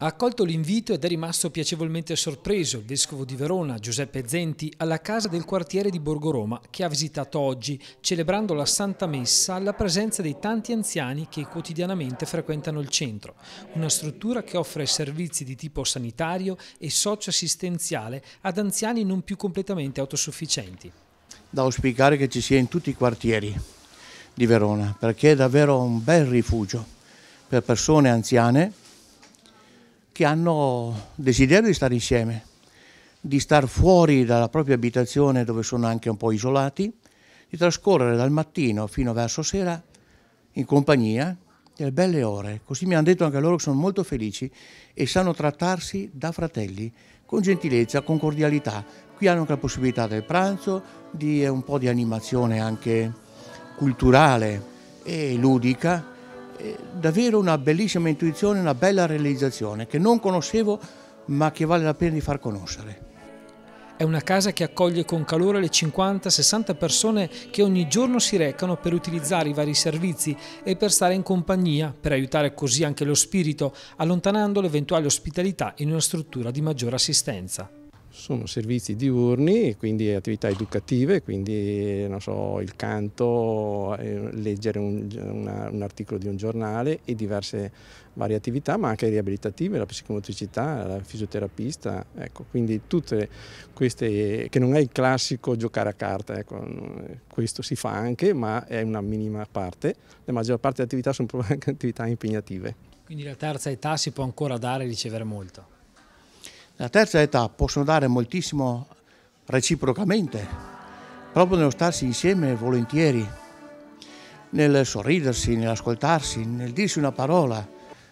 Ha accolto l'invito ed è rimasto piacevolmente sorpreso il vescovo di Verona, Giuseppe Zenti, alla casa del quartiere di Borgo Roma che ha visitato oggi, celebrando la Santa Messa alla presenza dei tanti anziani che quotidianamente frequentano il centro, una struttura che offre servizi di tipo sanitario e socioassistenziale ad anziani non più completamente autosufficienti. Da auspicare che ci sia in tutti i quartieri di Verona, perché è davvero un bel rifugio per persone anziane che hanno desiderio di stare insieme, di star fuori dalla propria abitazione dove sono anche un po' isolati, di trascorrere dal mattino fino verso sera in compagnia delle belle ore. Così mi hanno detto anche loro che sono molto felici e sanno trattarsi da fratelli con gentilezza, con cordialità. Qui hanno anche la possibilità del pranzo, di un po' di animazione anche culturale e ludica davvero una bellissima intuizione, una bella realizzazione che non conoscevo ma che vale la pena di far conoscere. È una casa che accoglie con calore le 50-60 persone che ogni giorno si recano per utilizzare i vari servizi e per stare in compagnia, per aiutare così anche lo spirito, allontanando l'eventuale ospitalità in una struttura di maggiore assistenza. Sono servizi diurni, quindi attività educative, quindi so, il canto, eh, leggere un, una, un, articolo di un giornale e diverse varie attività, ma anche riabilitative, la psicomotricità, la fisioterapista, ecco, quindi tutte queste che non è il classico giocare a carta, ecco, questo si fa anche, ma è una minima parte. La maggior parte delle attività sono proprio anche attività impegnative. Quindi la terza età si può ancora dare e ricevere molto. La terza età possono dare moltissimo reciprocamente, proprio nello starsi insieme volentieri, nel sorridersi, nell'ascoltarsi, nel dirsi una parola,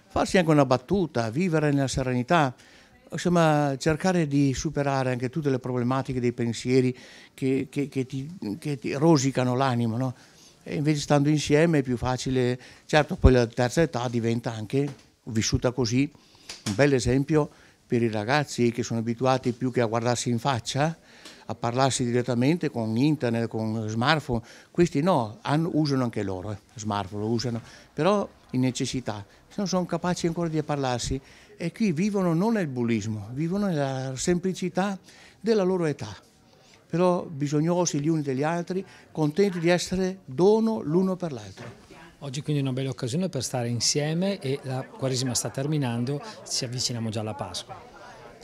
farsi anche una battuta, vivere nella serenità, insomma cercare di superare anche tutte le problematiche dei pensieri che, che, che, ti, che ti, rosicano l'animo. No? E invece stando insieme è più facile, certo poi la terza età diventa anche, vissuta così, un bel esempio per i ragazzi che sono abituati più che a guardarsi in faccia, a parlarsi direttamente con internet, con smartphone, questi no, hanno, usano anche loro, eh, smartphone lo usano, però in necessità, se non sono capaci ancora di parlarsi e qui vivono non nel bullismo, vivono nella semplicità della loro età, però bisognosi gli uni degli altri, contenti di essere dono l'uno per l'altro. Oggi quindi è una bella occasione per stare insieme e la Quaresima sta terminando, ci avviciniamo già alla Pasqua.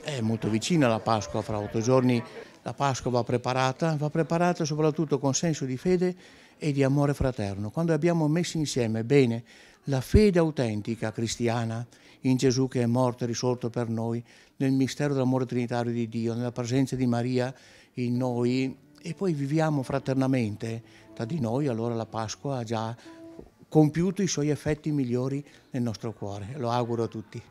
È molto vicina la Pasqua, fra otto giorni la Pasqua va preparata, va preparata soprattutto con senso di fede e di amore fraterno. Quando abbiamo messo insieme bene la fede autentica cristiana in Gesù che è morto e risorto per noi, nel mistero dell'amore trinitario di Dio, nella presenza di Maria in noi e poi viviamo fraternamente tra di noi, allora la Pasqua ha già compiuto i suoi effetti migliori nel nostro cuore. Lo auguro a tutti.